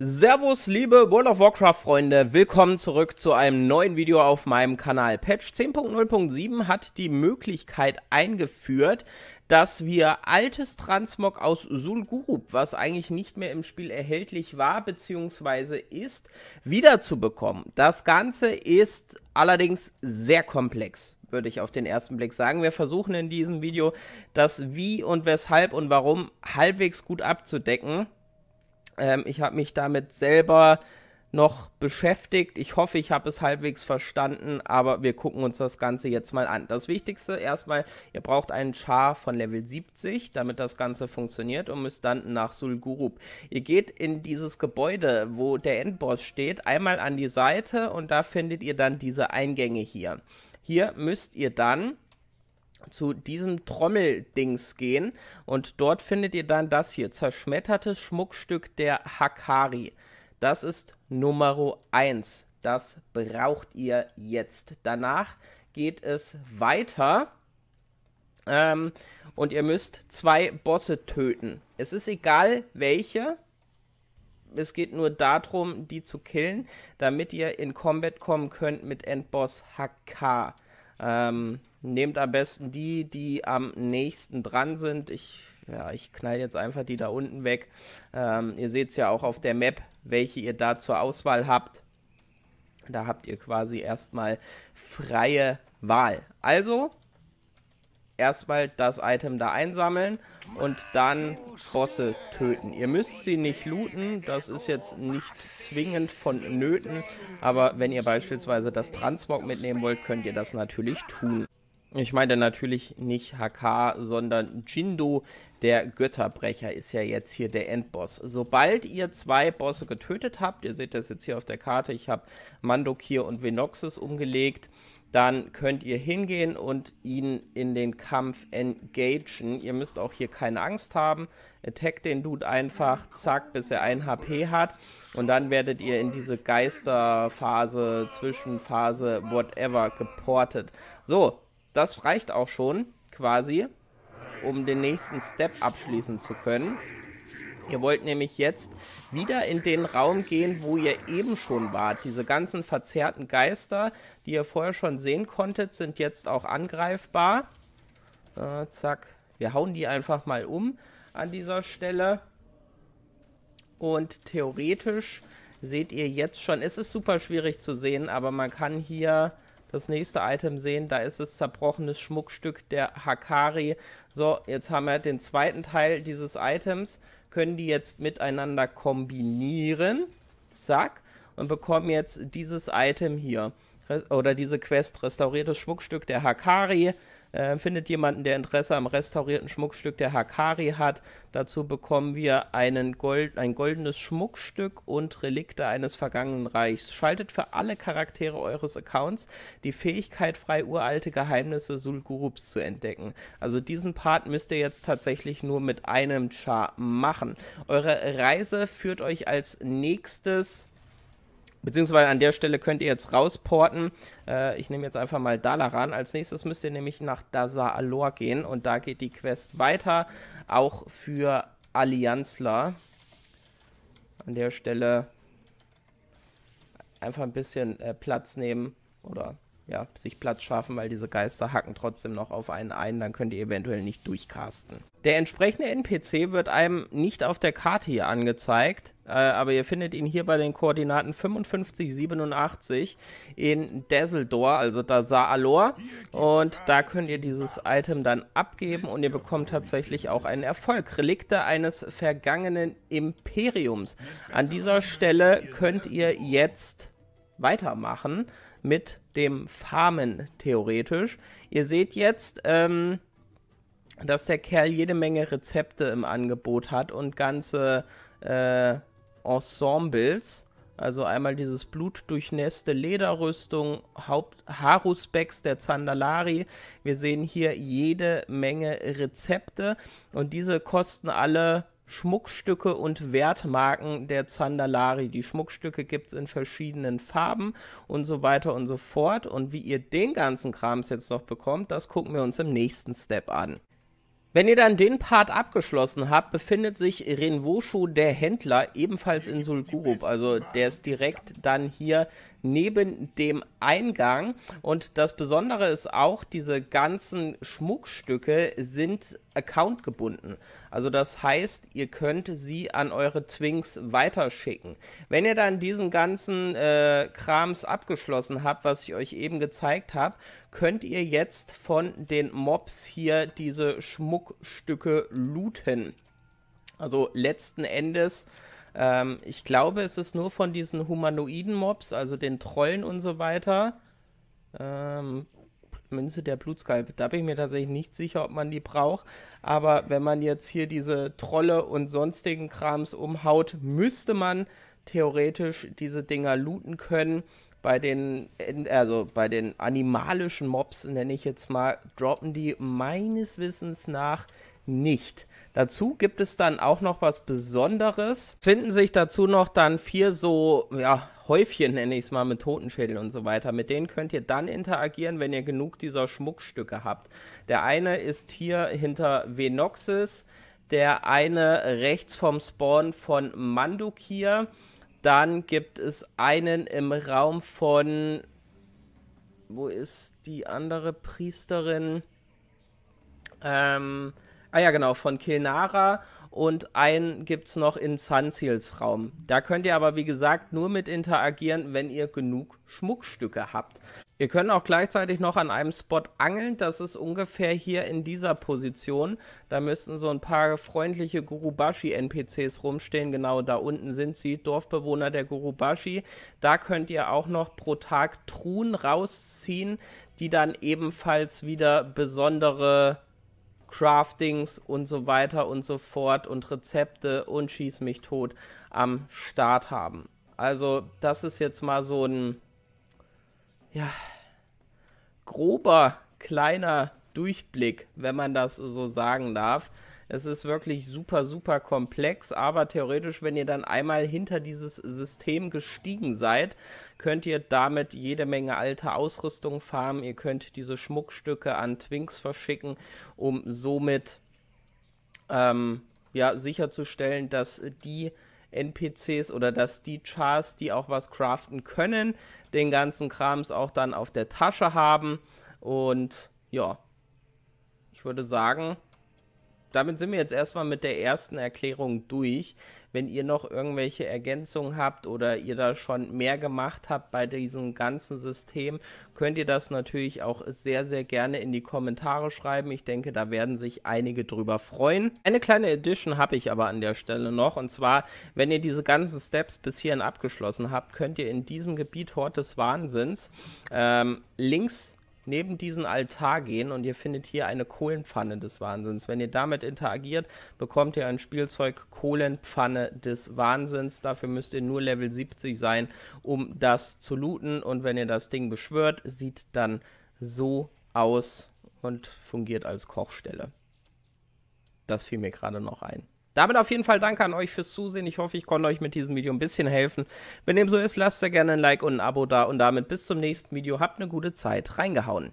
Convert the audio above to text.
Servus, liebe World of Warcraft-Freunde, willkommen zurück zu einem neuen Video auf meinem Kanal. Patch 10.0.7 hat die Möglichkeit eingeführt, dass wir altes Transmog aus Sulgurup, was eigentlich nicht mehr im Spiel erhältlich war bzw. ist, wiederzubekommen. Das Ganze ist allerdings sehr komplex würde ich auf den ersten Blick sagen. Wir versuchen in diesem Video das Wie und Weshalb und Warum halbwegs gut abzudecken. Ähm, ich habe mich damit selber noch beschäftigt. Ich hoffe, ich habe es halbwegs verstanden, aber wir gucken uns das Ganze jetzt mal an. Das Wichtigste erstmal, ihr braucht einen Char von Level 70, damit das Ganze funktioniert und müsst dann nach Sulgurup. Ihr geht in dieses Gebäude, wo der Endboss steht, einmal an die Seite und da findet ihr dann diese Eingänge hier. Hier müsst ihr dann zu diesem Trommeldings gehen und dort findet ihr dann das hier, zerschmettertes Schmuckstück der Hakari. Das ist Nummer 1. Das braucht ihr jetzt. Danach geht es weiter. Ähm, und ihr müsst zwei Bosse töten. Es ist egal welche. Es geht nur darum, die zu killen, damit ihr in Combat kommen könnt mit Endboss Hakar. Ähm, Nehmt am besten die, die am nächsten dran sind. Ich, ja, ich knall jetzt einfach die da unten weg. Ähm, ihr seht es ja auch auf der Map, welche ihr da zur Auswahl habt. Da habt ihr quasi erstmal freie Wahl. Also erstmal das Item da einsammeln und dann Bosse töten. Ihr müsst sie nicht looten, das ist jetzt nicht zwingend vonnöten, aber wenn ihr beispielsweise das Transmog mitnehmen wollt, könnt ihr das natürlich tun. Ich meine natürlich nicht HK, sondern Jindo, der Götterbrecher, ist ja jetzt hier der Endboss. Sobald ihr zwei Bosse getötet habt, ihr seht das jetzt hier auf der Karte, ich habe Mandokir und Venoxis umgelegt, dann könnt ihr hingehen und ihn in den Kampf engagieren. Ihr müsst auch hier keine Angst haben. Attack den Dude einfach, zack, bis er ein HP hat. Und dann werdet ihr in diese Geisterphase, Zwischenphase, whatever, geportet. So, das reicht auch schon, quasi, um den nächsten Step abschließen zu können. Ihr wollt nämlich jetzt wieder in den Raum gehen, wo ihr eben schon wart. Diese ganzen verzerrten Geister, die ihr vorher schon sehen konntet, sind jetzt auch angreifbar. Äh, zack. Wir hauen die einfach mal um an dieser Stelle. Und theoretisch seht ihr jetzt schon, es ist super schwierig zu sehen, aber man kann hier das nächste Item sehen. Da ist das zerbrochene Schmuckstück der Hakari. So, jetzt haben wir den zweiten Teil dieses Items. Können die jetzt miteinander kombinieren. Zack. Und bekommen jetzt dieses Item hier. Oder diese Quest, restauriertes Schmuckstück der Hakari. Äh, findet jemanden, der Interesse am restaurierten Schmuckstück der Hakari hat. Dazu bekommen wir einen Gold, ein goldenes Schmuckstück und Relikte eines vergangenen Reichs. Schaltet für alle Charaktere eures Accounts die Fähigkeit frei, uralte Geheimnisse Sulgurups zu entdecken. Also diesen Part müsst ihr jetzt tatsächlich nur mit einem Char machen. Eure Reise führt euch als nächstes Beziehungsweise an der Stelle könnt ihr jetzt rausporten. Äh, ich nehme jetzt einfach mal Dalaran. Als nächstes müsst ihr nämlich nach Dazar Alor gehen und da geht die Quest weiter. Auch für Allianzler. An der Stelle einfach ein bisschen äh, Platz nehmen oder ja, sich Platz schaffen, weil diese Geister hacken trotzdem noch auf einen ein, dann könnt ihr eventuell nicht durchcasten. Der entsprechende NPC wird einem nicht auf der Karte hier angezeigt, äh, aber ihr findet ihn hier bei den Koordinaten 55, 87 in Dazzledor, also Dazar Alor. Und da könnt ihr dieses Item dann abgeben und ihr bekommt tatsächlich auch einen Erfolg. Relikte eines vergangenen Imperiums. An dieser Stelle könnt ihr jetzt weitermachen mit dem Farmen theoretisch. Ihr seht jetzt, ähm, dass der Kerl jede Menge Rezepte im Angebot hat und ganze äh, Ensembles. Also einmal dieses blutdurchnässte Lederrüstung, Haupt Harusbecks der Zandalari. Wir sehen hier jede Menge Rezepte und diese kosten alle Schmuckstücke und Wertmarken der Zandalari. Die Schmuckstücke gibt es in verschiedenen Farben und so weiter und so fort. Und wie ihr den ganzen Krams jetzt noch bekommt, das gucken wir uns im nächsten Step an. Wenn ihr dann den Part abgeschlossen habt, befindet sich Renwoshu, der Händler, ebenfalls in Sulgurup. Also der ist direkt dann hier neben dem Eingang. Und das Besondere ist auch, diese ganzen Schmuckstücke sind accountgebunden. Also das heißt, ihr könnt sie an eure Twinks weiterschicken. Wenn ihr dann diesen ganzen äh, Krams abgeschlossen habt, was ich euch eben gezeigt habe, könnt ihr jetzt von den Mobs hier diese Schmuckstücke looten. Also letzten Endes ähm, ich glaube, es ist nur von diesen humanoiden Mobs, also den Trollen und so weiter. Ähm, Münze der Blutskalb. Da bin ich mir tatsächlich nicht sicher, ob man die braucht. Aber wenn man jetzt hier diese Trolle und sonstigen Krams umhaut, müsste man theoretisch diese Dinger looten können. Bei den, also bei den animalischen Mobs, nenne ich jetzt mal, droppen die meines Wissens nach nicht. Dazu gibt es dann auch noch was Besonderes. Finden sich dazu noch dann vier so, ja, Häufchen nenne ich es mal mit Totenschädeln und so weiter. Mit denen könnt ihr dann interagieren, wenn ihr genug dieser Schmuckstücke habt. Der eine ist hier hinter Venoxis, der eine rechts vom Spawn von Mandukir. Dann gibt es einen im Raum von. Wo ist die andere Priesterin? Ähm Ah ja, genau, von Kilnara und einen gibt es noch in Sunseals Raum. Da könnt ihr aber, wie gesagt, nur mit interagieren, wenn ihr genug Schmuckstücke habt. Ihr könnt auch gleichzeitig noch an einem Spot angeln, das ist ungefähr hier in dieser Position. Da müssten so ein paar freundliche Gurubashi-NPCs rumstehen, genau da unten sind sie, Dorfbewohner der Gurubashi. Da könnt ihr auch noch pro Tag Truhen rausziehen, die dann ebenfalls wieder besondere Craftings und so weiter und so fort und Rezepte und schieß mich tot am Start haben. Also das ist jetzt mal so ein ja, grober, kleiner Durchblick, wenn man das so sagen darf. Es ist wirklich super, super komplex, aber theoretisch, wenn ihr dann einmal hinter dieses System gestiegen seid, könnt ihr damit jede Menge alte Ausrüstung farmen. Ihr könnt diese Schmuckstücke an Twinks verschicken, um somit ähm, ja, sicherzustellen, dass die NPCs oder dass die Chars, die auch was craften können, den ganzen Krams auch dann auf der Tasche haben. Und ja, würde sagen, damit sind wir jetzt erstmal mit der ersten Erklärung durch. Wenn ihr noch irgendwelche Ergänzungen habt oder ihr da schon mehr gemacht habt bei diesem ganzen System, könnt ihr das natürlich auch sehr, sehr gerne in die Kommentare schreiben. Ich denke, da werden sich einige drüber freuen. Eine kleine Edition habe ich aber an der Stelle noch. Und zwar, wenn ihr diese ganzen Steps bis hierhin abgeschlossen habt, könnt ihr in diesem Gebiet Hort des Wahnsinns ähm, links neben diesen Altar gehen und ihr findet hier eine Kohlenpfanne des Wahnsinns. Wenn ihr damit interagiert, bekommt ihr ein Spielzeug Kohlenpfanne des Wahnsinns. Dafür müsst ihr nur Level 70 sein, um das zu looten. Und wenn ihr das Ding beschwört, sieht dann so aus und fungiert als Kochstelle. Das fiel mir gerade noch ein. Damit auf jeden Fall danke an euch fürs Zusehen. Ich hoffe, ich konnte euch mit diesem Video ein bisschen helfen. Wenn dem so ist, lasst da gerne ein Like und ein Abo da. Und damit bis zum nächsten Video. Habt eine gute Zeit. Reingehauen.